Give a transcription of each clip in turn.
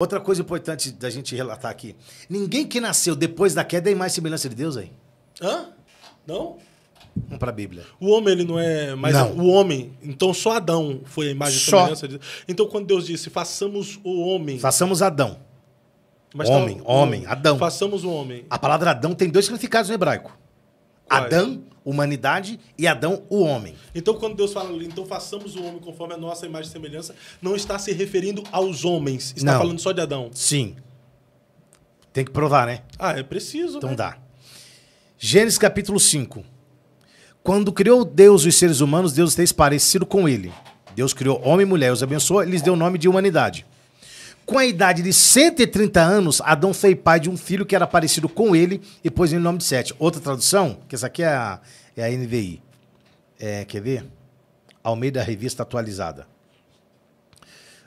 Outra coisa importante da gente relatar aqui. Ninguém que nasceu depois da queda é mais semelhança de Deus aí. Hã? Não? Vamos para a Bíblia. O homem, ele não é mais. Não. O homem, então só Adão foi a imagem e semelhança de Deus. Então, quando Deus disse, façamos o homem. Façamos Adão. Mas tá homem, tá... homem, Adão. Façamos o homem. A palavra Adão tem dois significados no hebraico: Quais? Adão humanidade e Adão, o homem. Então, quando Deus fala ali, então façamos o homem conforme a nossa imagem e semelhança, não está se referindo aos homens, está não. falando só de Adão. Sim. Tem que provar, né? Ah, é preciso. Então né? dá. Gênesis capítulo 5. Quando criou Deus os seres humanos, Deus fez parecido com ele. Deus criou homem e mulher, os abençoou e lhes deu o nome de humanidade. Com a idade de 130 anos, Adão foi pai de um filho que era parecido com ele e pôs em nome de Sete. Outra tradução, que essa aqui é a, é a NVI. É, quer ver? Almeida Revista Atualizada.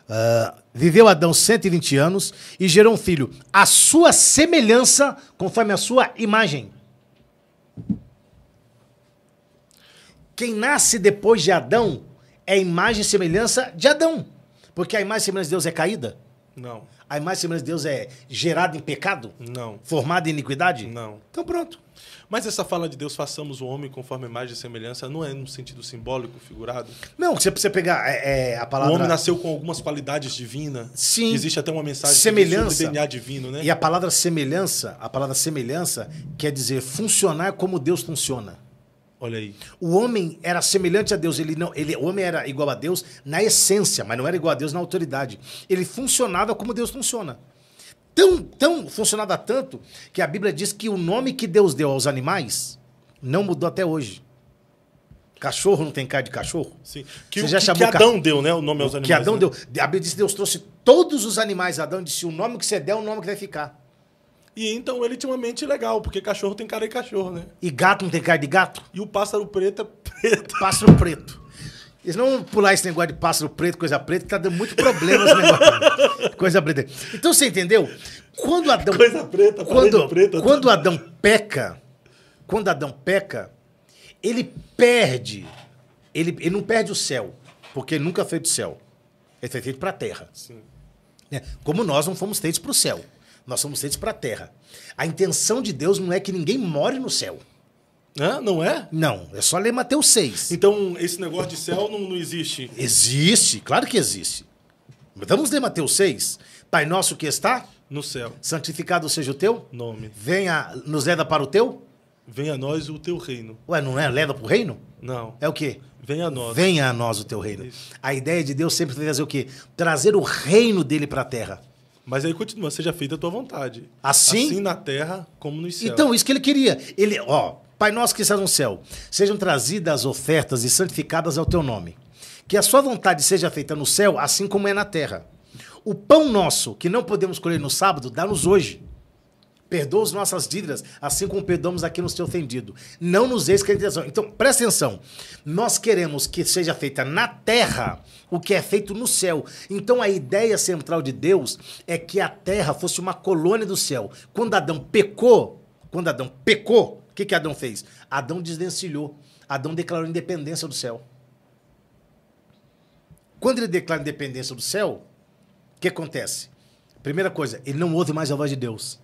Uh, viveu Adão 120 anos e gerou um filho, a sua semelhança, conforme a sua imagem. Quem nasce depois de Adão é imagem e semelhança de Adão. Porque a imagem e semelhança de Deus é caída. Não. A imagem e semelhança de Deus é gerada em pecado? Não. Formada em iniquidade? Não. Então pronto. Mas essa fala de Deus, façamos o homem conforme a imagem e semelhança, não é num sentido simbólico, figurado? Não, você precisa pegar é, é, a palavra... O homem nasceu com algumas qualidades divinas. Sim. Existe até uma mensagem semelhança. sobre DNA divino, né? E a palavra semelhança, a palavra semelhança quer dizer funcionar como Deus funciona. Olha aí. O homem era semelhante a Deus, ele não, ele, o homem era igual a Deus na essência, mas não era igual a Deus na autoridade. Ele funcionava como Deus funciona. Tão, tão funcionava tanto que a Bíblia diz que o nome que Deus deu aos animais não mudou até hoje. Cachorro não tem cara de cachorro? Sim. Que, Você já que, chamou que Adão ca... deu, né? O nome aos animais. Que Adão né? deu. A Bíblia diz que Deus trouxe todos os animais. Adão disse: o nome que você der é o nome que vai ficar. E então ele tinha uma mente legal, porque cachorro tem cara de cachorro, né? E gato não tem cara de gato? E o pássaro preto é preto. Pássaro preto. Eles não pular esse negócio de pássaro preto, coisa preta, que tá dando muito problema esse negócio. coisa preta. Então você entendeu? Quando Adão. Coisa preta, quando, preta. Quando tá... Adão peca, quando Adão peca, ele perde. Ele, ele não perde o céu, porque ele nunca fez o céu. Ele foi feito para a terra. Sim. Né? Como nós não fomos feitos para o céu. Nós somos feitos para a terra. A intenção de Deus não é que ninguém more no céu. Não é? Não, é só ler Mateus 6. Então, esse negócio de céu não, não existe? Existe, claro que existe. Vamos ler Mateus 6. Pai nosso que está? No céu. Santificado seja o teu? Nome. Venha, nos leva para o teu? Venha a nós o teu reino. Ué, não é leva para o reino? Não. É o quê? Venha a nós. Venha a nós o teu reino. Isso. A ideia de Deus sempre trazer o quê? Trazer o reino dele para a terra. Mas aí continua, seja feita a tua vontade. Assim? Assim na terra como no céu. Então, isso que ele queria. Ele, ó, Pai nosso que estás no céu, sejam trazidas ofertas e santificadas ao teu nome. Que a sua vontade seja feita no céu, assim como é na terra. O pão nosso, que não podemos colher no sábado, dá-nos hoje. Perdoa as nossas dívidas, assim como perdoamos aqui nos teu ofendido. Não nos eis que tentação. Então, presta atenção. Nós queremos que seja feita na terra o que é feito no céu. Então, a ideia central de Deus é que a terra fosse uma colônia do céu. Quando Adão pecou, quando Adão pecou, o que, que Adão fez? Adão desvencilhou. Adão declarou independência do céu. Quando ele declara independência do céu, o que acontece? Primeira coisa, ele não ouve mais a voz de Deus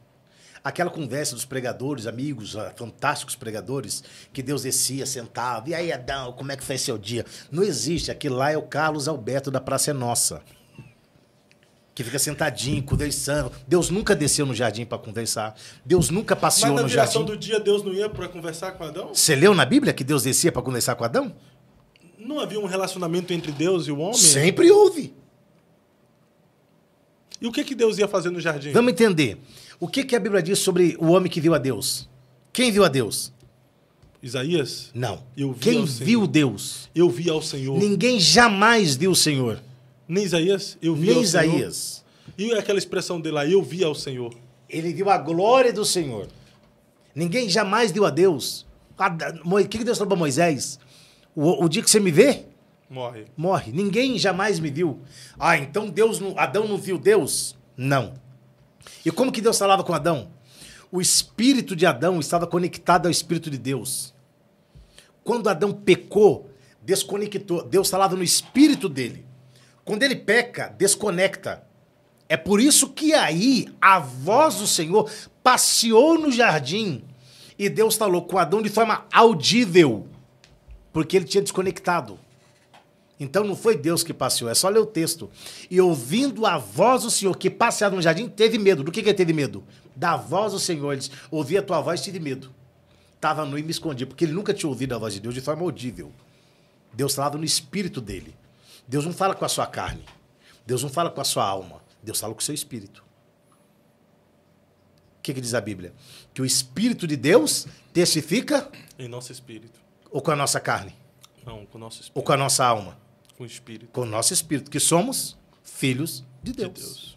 aquela conversa dos pregadores, amigos, ah, fantásticos pregadores, que Deus descia, sentava, e aí, Adão, como é que foi seu dia? Não existe, aquilo lá é o Carlos Alberto da Praça é Nossa. Que fica sentadinho, conversando. Deus nunca desceu no jardim para conversar. Deus nunca passeou no jardim. Mas na no do dia, Deus não ia para conversar com Adão? Você leu na Bíblia que Deus descia para conversar com Adão? Não havia um relacionamento entre Deus e o homem? Sempre houve. E o que, que Deus ia fazer no jardim? Vamos entender. O que, que a Bíblia diz sobre o homem que viu a Deus? Quem viu a Deus? Isaías? Não. Quem viu Deus? Eu vi ao Senhor. Ninguém jamais viu o Senhor. Nem Isaías? Eu vi Nem ao Isaías. Senhor. E aquela expressão dele lá, eu vi ao Senhor. Ele viu a glória do Senhor. Ninguém jamais viu a Deus. O que Deus falou para Moisés? O, o dia que você me vê, morre. Morre. Ninguém jamais me viu. Ah, então Deus Adão não viu Deus? Não. E como que Deus falava com Adão? O espírito de Adão estava conectado ao espírito de Deus. Quando Adão pecou, desconectou. Deus falava no espírito dele. Quando ele peca, desconecta. É por isso que aí a voz do Senhor passeou no jardim e Deus falou com Adão de forma audível, porque ele tinha desconectado. Então não foi Deus que passeou, é só ler o texto. E ouvindo a voz do Senhor que passeava no jardim, teve medo. Do que, que ele teve medo? Da voz do Senhor. Ele disse, ouvi a tua voz, e tive medo. Estava nu e me escondi, porque ele nunca tinha ouvido a voz de Deus de forma audível. Deus falava no espírito dele. Deus não fala com a sua carne. Deus não fala com a sua alma. Deus fala com o seu espírito. O que, que diz a Bíblia? Que o espírito de Deus testifica. Em nosso espírito. Ou com a nossa carne? Não, com o nosso espírito. Ou com a nossa alma? Com o Espírito. Com o nosso Espírito, que somos filhos de Deus. De Deus.